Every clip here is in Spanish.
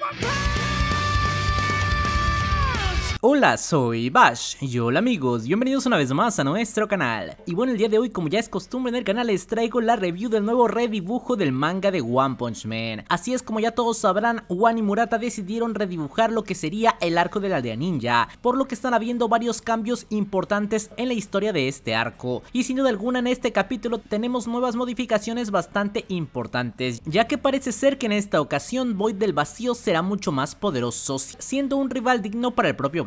my power. Hola, soy Bash y hola amigos, bienvenidos una vez más a nuestro canal. Y bueno, el día de hoy, como ya es costumbre en el canal, les traigo la review del nuevo redibujo del manga de One Punch Man. Así es, como ya todos sabrán, Wan y Murata decidieron redibujar lo que sería el arco de la aldea ninja, por lo que están habiendo varios cambios importantes en la historia de este arco. Y sin duda alguna, en este capítulo tenemos nuevas modificaciones bastante importantes, ya que parece ser que en esta ocasión Void del Vacío será mucho más poderoso, siendo un rival digno para el propio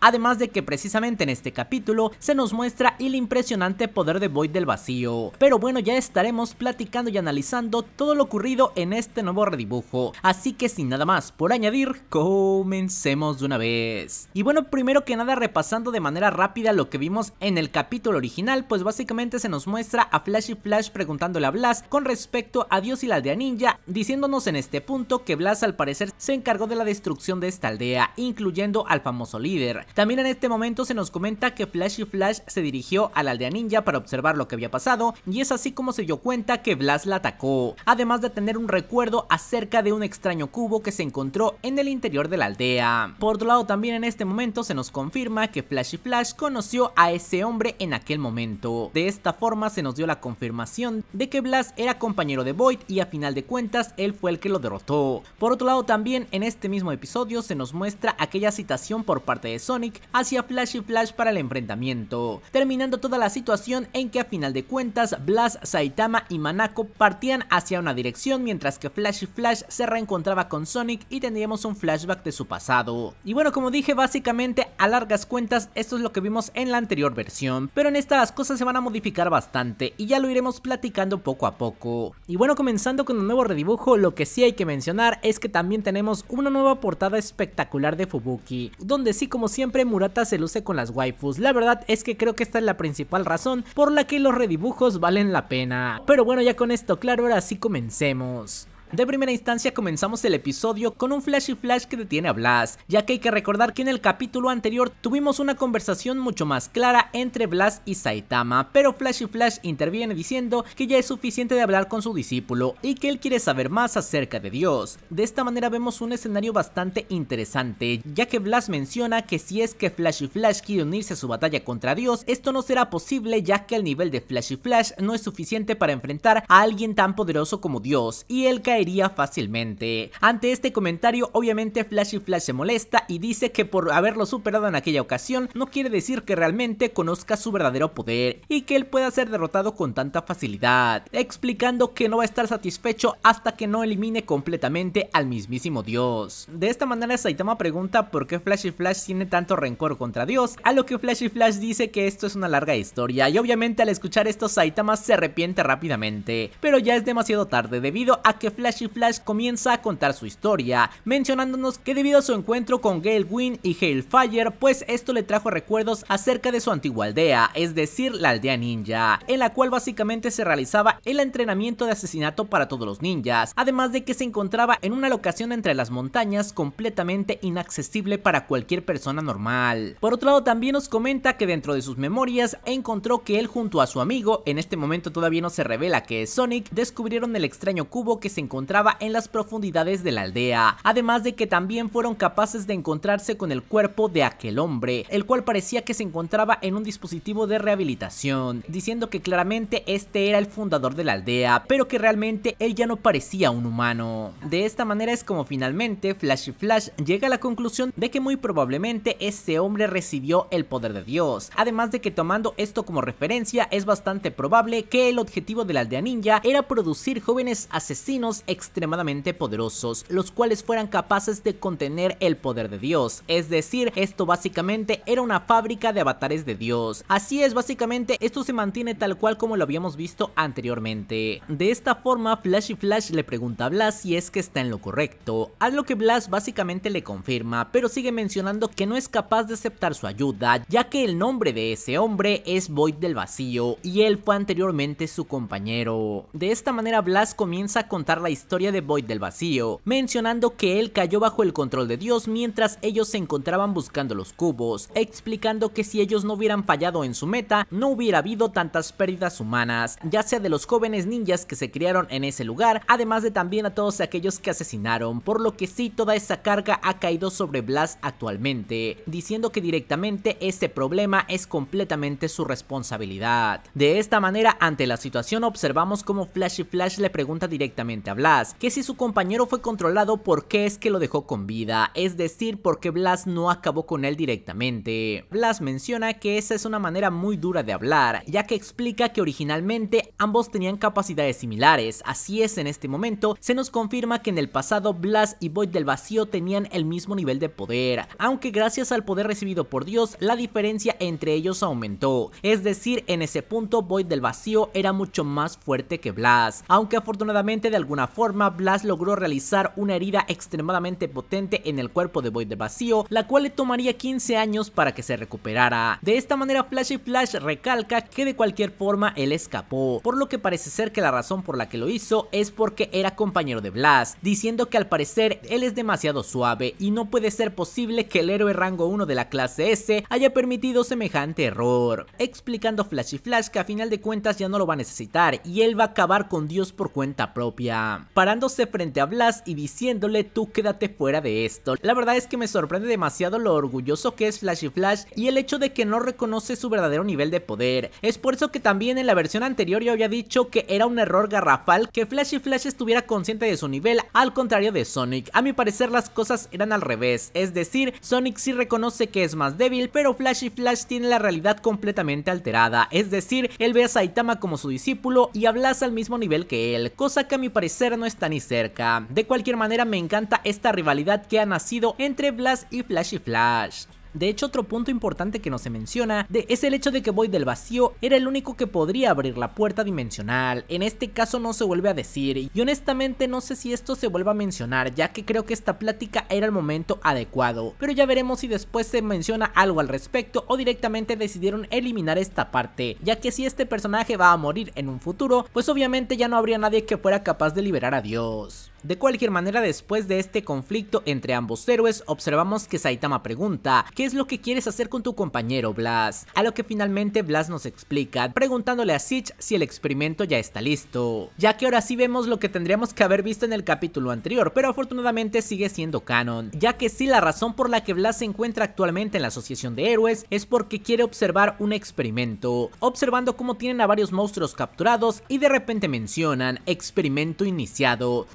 además de que precisamente en este capítulo se nos muestra el impresionante poder de Void del vacío. Pero bueno, ya estaremos platicando y analizando todo lo ocurrido en este nuevo redibujo, así que sin nada más por añadir, comencemos de una vez. Y bueno, primero que nada repasando de manera rápida lo que vimos en el capítulo original, pues básicamente se nos muestra a Flash y Flash preguntándole a Blas con respecto a Dios y la aldea ninja, diciéndonos en este punto que Blas al parecer se encargó de la destrucción de esta aldea, incluyendo al famoso líder. También en este momento se nos comenta que Flash y Flash se dirigió a la aldea ninja para observar lo que había pasado y es así como se dio cuenta que Blas la atacó, además de tener un recuerdo acerca de un extraño cubo que se encontró en el interior de la aldea. Por otro lado también en este momento se nos confirma que Flash y Flash conoció a ese hombre en aquel momento. De esta forma se nos dio la confirmación de que Blas era compañero de Void y a final de cuentas él fue el que lo derrotó. Por otro lado también en este mismo episodio se nos muestra aquella citación por parte parte de Sonic hacia Flash y Flash para el enfrentamiento, terminando toda la situación en que a final de cuentas Blast, Saitama y Manako partían hacia una dirección mientras que Flash y Flash se reencontraba con Sonic y tendríamos un flashback de su pasado. Y bueno, como dije, básicamente a largas cuentas esto es lo que vimos en la anterior versión, pero en esta las cosas se van a modificar bastante y ya lo iremos platicando poco a poco. Y bueno, comenzando con un nuevo redibujo, lo que sí hay que mencionar es que también tenemos una nueva portada espectacular de Fubuki, donde y como siempre, Murata se luce con las waifus. La verdad es que creo que esta es la principal razón por la que los redibujos valen la pena. Pero bueno, ya con esto claro, ahora sí comencemos. De primera instancia comenzamos el episodio con un flash y flash que detiene a Blast ya que hay que recordar que en el capítulo anterior tuvimos una conversación mucho más clara entre Blas y Saitama, pero Flash y Flash interviene diciendo que ya es suficiente de hablar con su discípulo y que él quiere saber más acerca de Dios. De esta manera vemos un escenario bastante interesante, ya que Blast menciona que si es que Flash y Flash quiere unirse a su batalla contra Dios, esto no será posible ya que el nivel de Flash y Flash no es suficiente para enfrentar a alguien tan poderoso como Dios, y él cae iría fácilmente. Ante este comentario, obviamente Flash y Flash se molesta y dice que por haberlo superado en aquella ocasión, no quiere decir que realmente conozca su verdadero poder y que él pueda ser derrotado con tanta facilidad, explicando que no va a estar satisfecho hasta que no elimine completamente al mismísimo Dios. De esta manera Saitama pregunta por qué Flash y Flash tiene tanto rencor contra Dios, a lo que Flash y Flash dice que esto es una larga historia y obviamente al escuchar esto Saitama se arrepiente rápidamente, pero ya es demasiado tarde debido a que Flash y Flash comienza a contar su historia, mencionándonos que debido a su encuentro con Gale Wynn y Fire pues esto le trajo recuerdos acerca de su antigua aldea, es decir, la aldea ninja, en la cual básicamente se realizaba el entrenamiento de asesinato para todos los ninjas, además de que se encontraba en una locación entre las montañas completamente inaccesible para cualquier persona normal. Por otro lado, también nos comenta que dentro de sus memorias encontró que él junto a su amigo, en este momento todavía no se revela que es Sonic, descubrieron el extraño cubo que se encontraba en las profundidades de la aldea, además de que también fueron capaces de encontrarse con el cuerpo de aquel hombre, el cual parecía que se encontraba en un dispositivo de rehabilitación, diciendo que claramente este era el fundador de la aldea, pero que realmente él ya no parecía un humano. De esta manera es como finalmente y Flash llega a la conclusión de que muy probablemente este hombre recibió el poder de Dios, además de que tomando esto como referencia es bastante probable que el objetivo de la aldea ninja era producir jóvenes asesinos extremadamente poderosos, los cuales fueran capaces de contener el poder de Dios, es decir, esto básicamente era una fábrica de avatares de Dios. Así es, básicamente esto se mantiene tal cual como lo habíamos visto anteriormente. De esta forma, Flash y Flash le pregunta a Blas si es que está en lo correcto, a lo que Blas básicamente le confirma, pero sigue mencionando que no es capaz de aceptar su ayuda, ya que el nombre de ese hombre es Void del Vacío, y él fue anteriormente su compañero. De esta manera Blas comienza a contar la historia historia de Void del Vacío, mencionando que él cayó bajo el control de Dios mientras ellos se encontraban buscando los cubos, explicando que si ellos no hubieran fallado en su meta, no hubiera habido tantas pérdidas humanas, ya sea de los jóvenes ninjas que se criaron en ese lugar, además de también a todos aquellos que asesinaron, por lo que sí toda esa carga ha caído sobre Blast actualmente, diciendo que directamente este problema es completamente su responsabilidad. De esta manera, ante la situación observamos cómo y Flash le pregunta directamente a Blas que si su compañero fue controlado, ¿por qué es que lo dejó con vida? Es decir, ¿por qué Blas no acabó con él directamente? Blas menciona que esa es una manera muy dura de hablar, ya que explica que originalmente ambos tenían capacidades similares, así es en este momento, se nos confirma que en el pasado Blas y Void del Vacío tenían el mismo nivel de poder, aunque gracias al poder recibido por Dios, la diferencia entre ellos aumentó, es decir, en ese punto Void del Vacío era mucho más fuerte que Blas, aunque afortunadamente de alguna forma, Blast logró realizar una herida extremadamente potente en el cuerpo de Void de Vacío, la cual le tomaría 15 años para que se recuperara. De esta manera Flash y Flash recalca que de cualquier forma él escapó, por lo que parece ser que la razón por la que lo hizo es porque era compañero de Blast, diciendo que al parecer él es demasiado suave y no puede ser posible que el héroe rango 1 de la clase S haya permitido semejante error, explicando Flash y Flash que a final de cuentas ya no lo va a necesitar y él va a acabar con Dios por cuenta propia parándose frente a Blas y diciéndole tú quédate fuera de esto. La verdad es que me sorprende demasiado lo orgulloso que es Flashy Flash y el hecho de que no reconoce su verdadero nivel de poder. Es por eso que también en la versión anterior yo había dicho que era un error garrafal que Flashy Flash estuviera consciente de su nivel, al contrario de Sonic. A mi parecer las cosas eran al revés, es decir, Sonic sí reconoce que es más débil, pero Flashy Flash tiene la realidad completamente alterada, es decir, él ve a Saitama como su discípulo y a al mismo nivel que él, cosa que a mi parecer no está ni cerca. De cualquier manera me encanta esta rivalidad que ha nacido entre Blast y Flashy Flash. De hecho, otro punto importante que no se menciona de, es el hecho de que Void del Vacío era el único que podría abrir la puerta dimensional. En este caso no se vuelve a decir y honestamente no sé si esto se vuelva a mencionar ya que creo que esta plática era el momento adecuado. Pero ya veremos si después se menciona algo al respecto o directamente decidieron eliminar esta parte, ya que si este personaje va a morir en un futuro, pues obviamente ya no habría nadie que fuera capaz de liberar a Dios. De cualquier manera, después de este conflicto entre ambos héroes, observamos que Saitama pregunta, ¿qué es lo que quieres hacer con tu compañero Blas? A lo que finalmente Blas nos explica, preguntándole a Sitch si el experimento ya está listo, ya que ahora sí vemos lo que tendríamos que haber visto en el capítulo anterior, pero afortunadamente sigue siendo canon, ya que sí la razón por la que Blas se encuentra actualmente en la Asociación de Héroes es porque quiere observar un experimento, observando cómo tienen a varios monstruos capturados y de repente mencionan experimento iniciado,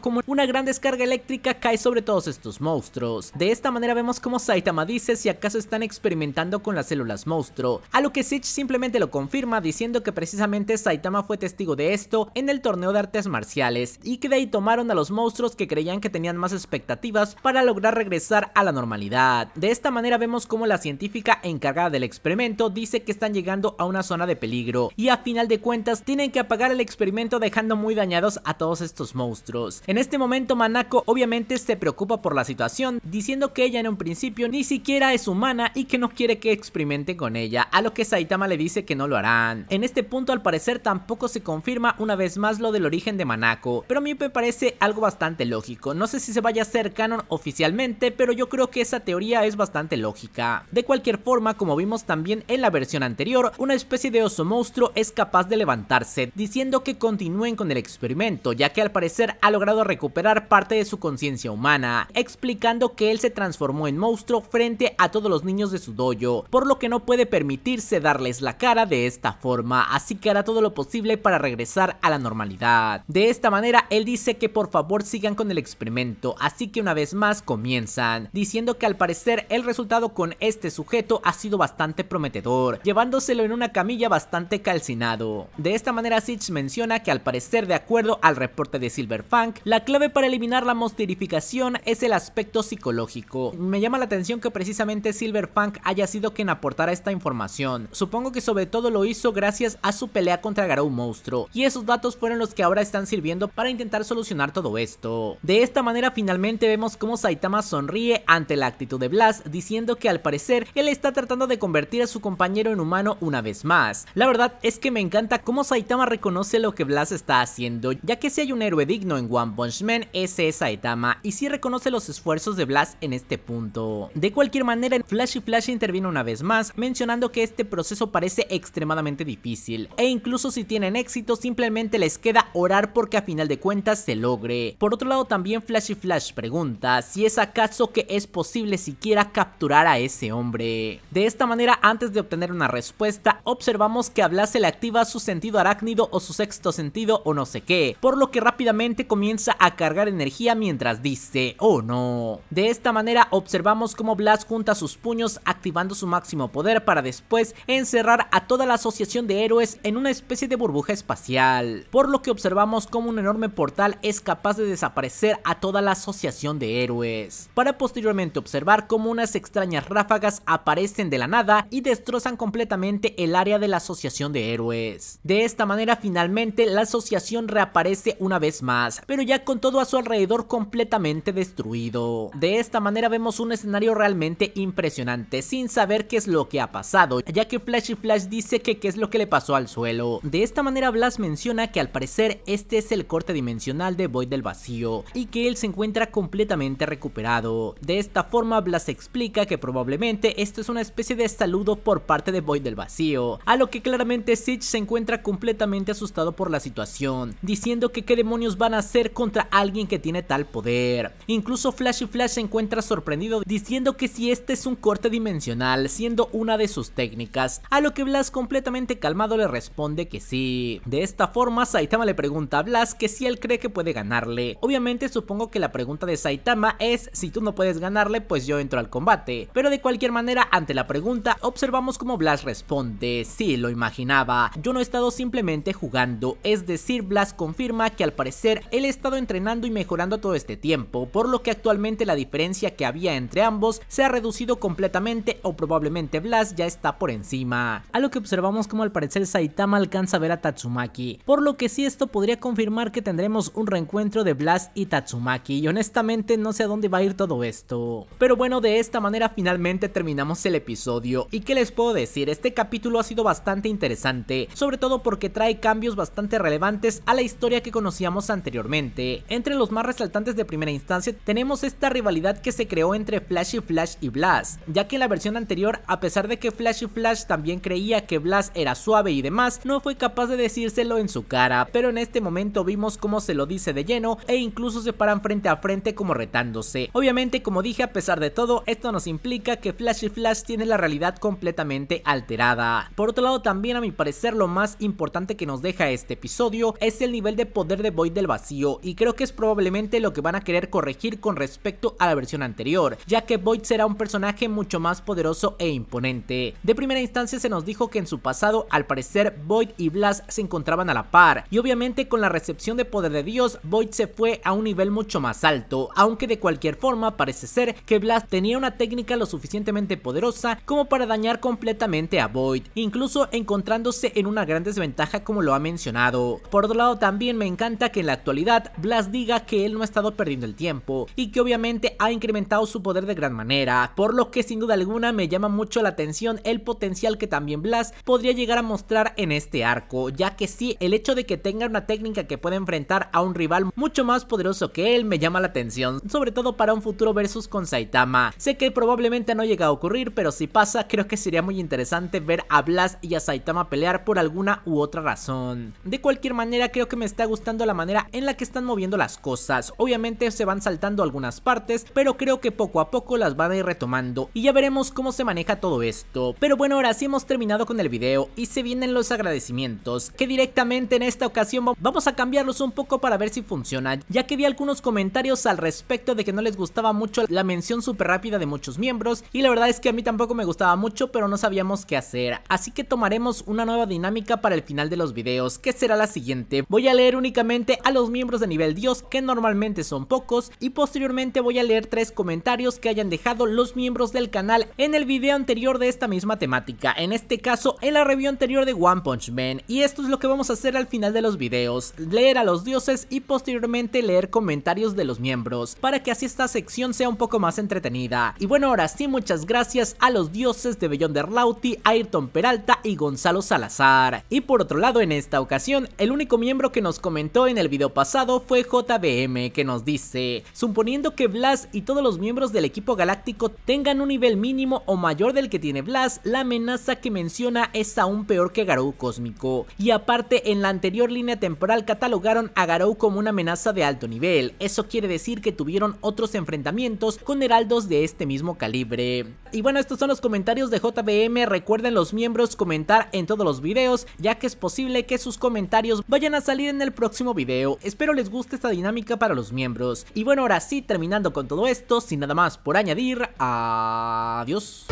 como una gran descarga eléctrica cae sobre todos estos monstruos. De esta manera vemos como Saitama dice si acaso están experimentando con las células monstruo, a lo que Sitch simplemente lo confirma diciendo que precisamente Saitama fue testigo de esto en el torneo de artes marciales y que de ahí tomaron a los monstruos que creían que tenían más expectativas para lograr regresar a la normalidad. De esta manera vemos como la científica encargada del experimento dice que están llegando a una zona de peligro y a final de cuentas tienen que apagar el experimento dejando muy dañados a todos estos monstruos. En este momento Manako obviamente se preocupa por la situación, diciendo que ella en un principio ni siquiera es humana y que no quiere que experimente con ella, a lo que Saitama le dice que no lo harán. En este punto al parecer tampoco se confirma una vez más lo del origen de Manako, pero a mí me parece algo bastante lógico, no sé si se vaya a hacer canon oficialmente, pero yo creo que esa teoría es bastante lógica. De cualquier forma, como vimos también en la versión anterior, una especie de oso monstruo es capaz de levantarse, diciendo que continúen con el experimento, ya que al parecer al logrado recuperar parte de su conciencia humana, explicando que él se transformó en monstruo frente a todos los niños de su dojo, por lo que no puede permitirse darles la cara de esta forma, así que hará todo lo posible para regresar a la normalidad. De esta manera, él dice que por favor sigan con el experimento, así que una vez más comienzan, diciendo que al parecer el resultado con este sujeto ha sido bastante prometedor, llevándoselo en una camilla bastante calcinado. De esta manera, Sitch menciona que al parecer de acuerdo al reporte de Silverfang, la clave para eliminar la monsterificación es el aspecto psicológico. Me llama la atención que precisamente Silverpunk haya sido quien aportara esta información. Supongo que sobre todo lo hizo gracias a su pelea contra Garou Monstruo, y esos datos fueron los que ahora están sirviendo para intentar solucionar todo esto. De esta manera finalmente vemos cómo Saitama sonríe ante la actitud de Blast, diciendo que al parecer él está tratando de convertir a su compañero en humano una vez más. La verdad es que me encanta cómo Saitama reconoce lo que Blast está haciendo, ya que si hay un héroe digno en One Punch Man ese es Saitama y sí reconoce los esfuerzos de Blast en este punto. De cualquier manera, y Flash interviene una vez más, mencionando que este proceso parece extremadamente difícil, e incluso si tienen éxito simplemente les queda orar porque a final de cuentas se logre. Por otro lado también Flash y Flash pregunta si es acaso que es posible siquiera capturar a ese hombre. De esta manera, antes de obtener una respuesta, observamos que a Blast se le activa su sentido arácnido o su sexto sentido o no sé qué, por lo que rápidamente comienza comienza a cargar energía mientras dice ¡Oh no! De esta manera observamos cómo Blast junta sus puños activando su máximo poder para después encerrar a toda la asociación de héroes en una especie de burbuja espacial, por lo que observamos cómo un enorme portal es capaz de desaparecer a toda la asociación de héroes, para posteriormente observar cómo unas extrañas ráfagas aparecen de la nada y destrozan completamente el área de la asociación de héroes. De esta manera finalmente la asociación reaparece una vez más, pero ya con todo a su alrededor completamente destruido. De esta manera vemos un escenario realmente impresionante, sin saber qué es lo que ha pasado, ya que Flash y Flash dice que qué es lo que le pasó al suelo. De esta manera Blas menciona que al parecer este es el corte dimensional de Void del vacío, y que él se encuentra completamente recuperado. De esta forma Blas explica que probablemente esto es una especie de saludo por parte de Void del vacío, a lo que claramente Sitch se encuentra completamente asustado por la situación, diciendo que qué demonios van a hacer contra alguien que tiene tal poder. Incluso Flash y Flash se encuentra sorprendido diciendo que si este es un corte dimensional, siendo una de sus técnicas, a lo que Blas completamente calmado le responde que sí. De esta forma, Saitama le pregunta a Blas que si él cree que puede ganarle. Obviamente supongo que la pregunta de Saitama es, si tú no puedes ganarle, pues yo entro al combate. Pero de cualquier manera, ante la pregunta, observamos cómo Blas responde, sí, lo imaginaba, yo no he estado simplemente jugando, es decir, Blas confirma que al parecer él He estado entrenando y mejorando todo este tiempo, por lo que actualmente la diferencia que había entre ambos se ha reducido completamente o probablemente Blas ya está por encima. A lo que observamos como al parecer Saitama alcanza a ver a Tatsumaki, por lo que sí esto podría confirmar que tendremos un reencuentro de Blas y Tatsumaki y honestamente no sé a dónde va a ir todo esto. Pero bueno, de esta manera finalmente terminamos el episodio y que les puedo decir, este capítulo ha sido bastante interesante, sobre todo porque trae cambios bastante relevantes a la historia que conocíamos anteriormente entre los más resaltantes de primera instancia tenemos esta rivalidad que se creó entre Flash y Flash y Blast, ya que en la versión anterior, a pesar de que Flash y Flash también creía que Blast era suave y demás, no fue capaz de decírselo en su cara, pero en este momento vimos cómo se lo dice de lleno e incluso se paran frente a frente como retándose. Obviamente, como dije, a pesar de todo, esto nos implica que Flash y Flash tiene la realidad completamente alterada. Por otro lado, también a mi parecer lo más importante que nos deja este episodio es el nivel de poder de Void del vacío y creo que es probablemente lo que van a querer corregir con respecto a la versión anterior, ya que Void será un personaje mucho más poderoso e imponente. De primera instancia se nos dijo que en su pasado al parecer Void y Blast se encontraban a la par y obviamente con la recepción de poder de Dios Void se fue a un nivel mucho más alto, aunque de cualquier forma parece ser que Blast tenía una técnica lo suficientemente poderosa como para dañar completamente a Void, incluso encontrándose en una gran desventaja como lo ha mencionado. Por otro lado también me encanta que en la actualidad Blas diga que él no ha estado perdiendo el tiempo y que obviamente ha incrementado su poder de gran manera, por lo que sin duda alguna me llama mucho la atención el potencial que también Blas podría llegar a mostrar en este arco, ya que sí, el hecho de que tenga una técnica que pueda enfrentar a un rival mucho más poderoso que él me llama la atención, sobre todo para un futuro versus con Saitama. Sé que probablemente no llega a ocurrir, pero si pasa, creo que sería muy interesante ver a Blas y a Saitama pelear por alguna u otra razón. De cualquier manera, creo que me está gustando la manera en la que están moviendo las cosas. Obviamente se van saltando algunas partes, pero creo que poco a poco las van a ir retomando y ya veremos cómo se maneja todo esto. Pero bueno, ahora sí hemos terminado con el video y se vienen los agradecimientos, que directamente en esta ocasión vamos a cambiarlos un poco para ver si funcionan, ya que vi algunos comentarios al respecto de que no les gustaba mucho la mención súper rápida de muchos miembros y la verdad es que a mí tampoco me gustaba mucho, pero no sabíamos qué hacer. Así que tomaremos una nueva dinámica para el final de los videos, que será la siguiente. Voy a leer únicamente a los miembros de nivel dios que normalmente son pocos y posteriormente voy a leer tres comentarios que hayan dejado los miembros del canal en el video anterior de esta misma temática, en este caso en la review anterior de One Punch Man y esto es lo que vamos a hacer al final de los videos, leer a los dioses y posteriormente leer comentarios de los miembros para que así esta sección sea un poco más entretenida. Y bueno ahora sí muchas gracias a los dioses de der Lauti, Ayrton Peralta y Gonzalo Salazar. Y por otro lado en esta ocasión el único miembro que nos comentó en el video pasado fue JBM que nos dice, suponiendo que Blas y todos los miembros del equipo galáctico tengan un nivel mínimo o mayor del que tiene Blas, la amenaza que menciona es aún peor que Garou cósmico. Y aparte, en la anterior línea temporal catalogaron a Garou como una amenaza de alto nivel, eso quiere decir que tuvieron otros enfrentamientos con heraldos de este mismo calibre. Y bueno, estos son los comentarios de JBM, recuerden los miembros comentar en todos los videos, ya que es posible que sus comentarios vayan a salir en el próximo video. Espero espero les guste esta dinámica para los miembros. Y bueno, ahora sí, terminando con todo esto, sin nada más por añadir, adiós.